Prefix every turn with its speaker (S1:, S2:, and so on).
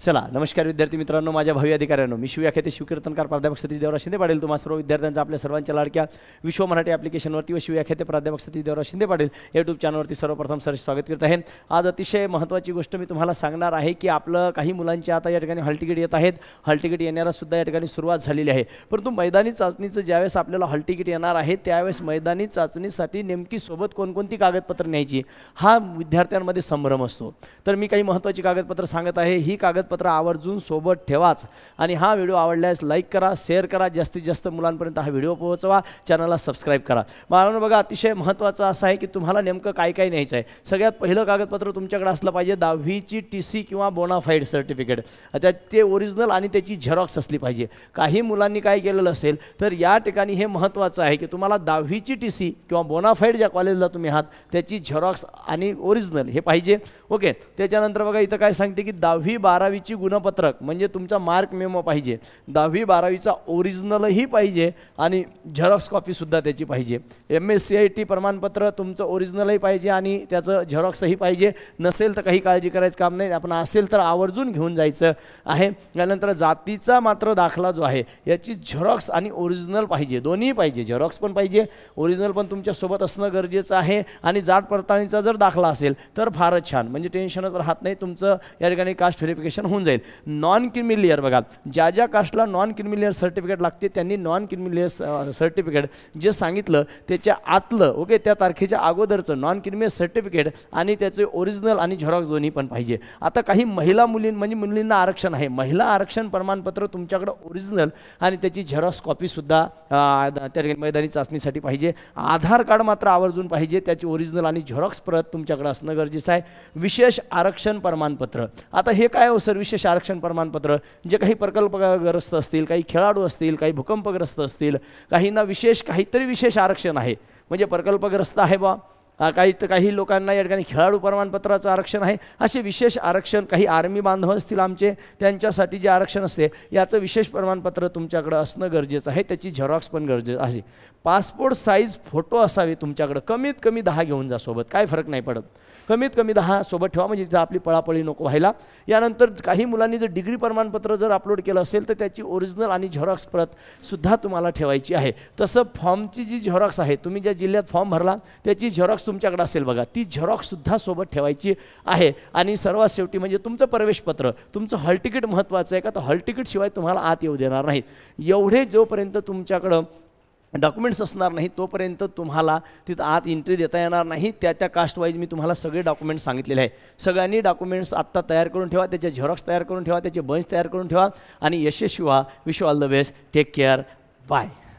S1: चला नमस्कार विद्यार्थी मित्रांनो माझ्या भावी अधिकाऱ्यांनो मी शिव शिवकीर्तनकार प्राध्यापक सतीश देवराव शिंदे पाटील तुम्हाला सर्व विद्यार्थ्यांचा आपल्या सर्वांच्या लाडक्या विश्व मराठी ॲप्लिकेशनवरती व शिव प्राध्यापक सतीश देवराव शिंदे पाटील यूट्यूब चॅनलवरती सर्वप्रथम सर स्वागत करत आहे आज अतिशय महत्त्वाची गोष्ट मी तुम्हाला सांगणार आहे की आपलं काही मुलांची आता या ठिकाणी हॉलटिकीट येत आहेत हॉलटिकीट येण्याला सुद्धा या ठिकाणी सुरुवात झालेली आहे परंतु मैदानी चाचणीचं ज्यावेळेस आपल्याला हॉलटिकीट येणार आहे त्यावेळेस मैदानी चाचणीसाठी नेमकी सोबत कोणकोणती कागदपत्रं न्यायची हा विद्यार्थ्यांमध्ये संभ्रम असतो तर मी काही महत्त्वाची कागदपत्रं सांगत आहे ही कागद पत्र आवर्जून सोबत ठेवाच आणि हा व्हिडिओ आवडल्यास लाईक करा शेअर करा जास्तीत जास्त मुलांपर्यंत हा व्हिडिओ पोहोचवा चॅनलला सबस्क्राईब करा मला बघा अतिशय महत्त्वाचं असं आहे की तुम्हाला नेमकं काय काय न्यायचं आहे सगळ्यात पहिलं कागदपत्र तुमच्याकडे असलं पाहिजे दहावीची टी सी किंवा बोनाफाईड सर्टिफिकेट आता ते ओरिजिनल आणि त्याची झेरॉक्स असली पाहिजे काही मुलांनी काय केलेलं असेल तर या ठिकाणी हे महत्त्वाचं आहे की तुम्हाला दहावीची टी सी किंवा बोनाफाईड ज्या कॉलेजला तुम्ही आहात त्याची झेरॉक्स आणि ओरिजिनल हे पाहिजे ओके त्याच्यानंतर बघा इथं काय सांगते की दहावी बारावी बारावीची गुणपत्रक म्हणजे तुमचा मार्क मेमो पाहिजे दहावी बारावीचा ओरिजिनलही पाहिजे आणि झेरॉक्स कॉपीसुद्धा त्याची पाहिजे M S C I T प्रमाणपत्र तुमचं ओरिजिनलही पाहिजे आणि त्याचं झेरॉक्सही पाहिजे नसेल तर काही काळजी करायचं काम नाही आपण असेल तर आवर्जून घेऊन जायचं आहे त्यानंतर जातीचा मात्र दाखला जो आहे याची झेरॉक्स आणि ओरिजिनल पाहिजे दोन्ही पाहिजे झेरॉक्स पण पाहिजे ओरिजिनल पण तुमच्यासोबत असणं गरजेचं आहे आणि जात पडताळणीचा जर दाखला असेल तर फारच छान म्हणजे टेन्शनच राहत नाही तुमचं या ठिकाणी कास्ट व्हेरिफिकेशन सिलेक्शन होऊन जाईल नॉन क्रिमिनल लेअर बघा ज्या ज्या कास्टला नॉन क्रिमिनल लेअर सर्टिफिकेट लागते त्यांनी नॉन क्रिमी लेअर सर्टिफिकेट जे सांगितलं त्याच्या आतलं ओके त्या तारखेच्या अगोदरचं नॉन क्रिमिनल सर्टिफिकेट आणि त्याचे ओरिजिनल आणि झेरॉक्स दोन्ही पण पाहिजे आता काही महिला मुलीं म्हणजे मुलींना आरक्षण आहे महिला आरक्षण प्रमाणपत्र तुमच्याकडं ओरिजिनल आणि त्याची झेरॉक्स कॉपीसुद्धा त्या मैदानी चाचणीसाठी पाहिजे आधार कार्ड मात्र आवर्जून पाहिजे त्याची ओरिजिनल आणि झेरॉक्स प्रत तुमच्याकडे असणं गरजेचं आहे विशेष आरक्षण प्रमाणपत्र आता हे काय हो विशेष आरक्षण प्रमाणपत्र जे काही प्रकल्पग्रस्त असतील काही खेळाडू असतील काही भूकंपग्रस्त असतील काहींना विशेष काहीतरी विशेष आरक्षण आहे म्हणजे प्रकल्पग्रस्त आहे बा काही तर काही लोकांना या ठिकाणी खेळाडू प्रमाणपत्राचं आरक्षण आहे असे विशेष आरक्षण काही आर्मी बांधव असतील आमचे त्यांच्यासाठी जे आरक्षण असते याचं विशेष प्रमाणपत्र तुमच्याकडं असणं गरजेचं आहे त्याची झेरॉक्स पण गरजेचं आहे पासपोर्ट साईज फोटो असावे तुमच्याकडं कमीत कमी दहा घेऊन जा सोबत काय फरक नाही पडत कमीत कमी दहा सोबत ठेवा म्हणजे तिथं आपली पळापळी नको व्हायला यानंतर काही मुलांनी जर डिग्री प्रमाणपत्र जर अपलोड केलं असेल तर त्याची ओरिजिनल आणि झेरॉक्स प्रत सुद्धा तुम्हाला ठेवायची आहे तसं फॉर्मची जी झेरॉक्स आहे तुम्ही ज्या जिल्ह्यात फॉर्म भरला त्याची झेरॉक्स तुमच्याकडे असेल बघा ती झेरॉक्ससुद्धा सोबत ठेवायची आहे आणि सर्वात शेवटी म्हणजे तुमचं प्रवेशपत्र तुमचं हॉल तिकीट महत्त्वाचं आहे का तर हॉल शिवाय तुम्हाला आत येऊ देणार नाहीत एवढे जोपर्यंत तुमच्याकडं डॉक्युमेंट्स असणार नाही तोपर्यंत तुम्हाला तिथं आत एंट्री देता येणार नाही त्या त्या कास्टवाईज मी तुम्हाला सगळे डॉक्युमेंट्स सांगितलेले आहे सगळ्यांनी डॉक्युमेंट्स आत्ता तयार करून ठेवा त्याचे झेरॉक्स तयार करून ठेवा त्याचे बंच तयार करून ठेवा आणि यशस्वी व्हा wish all the best take care bye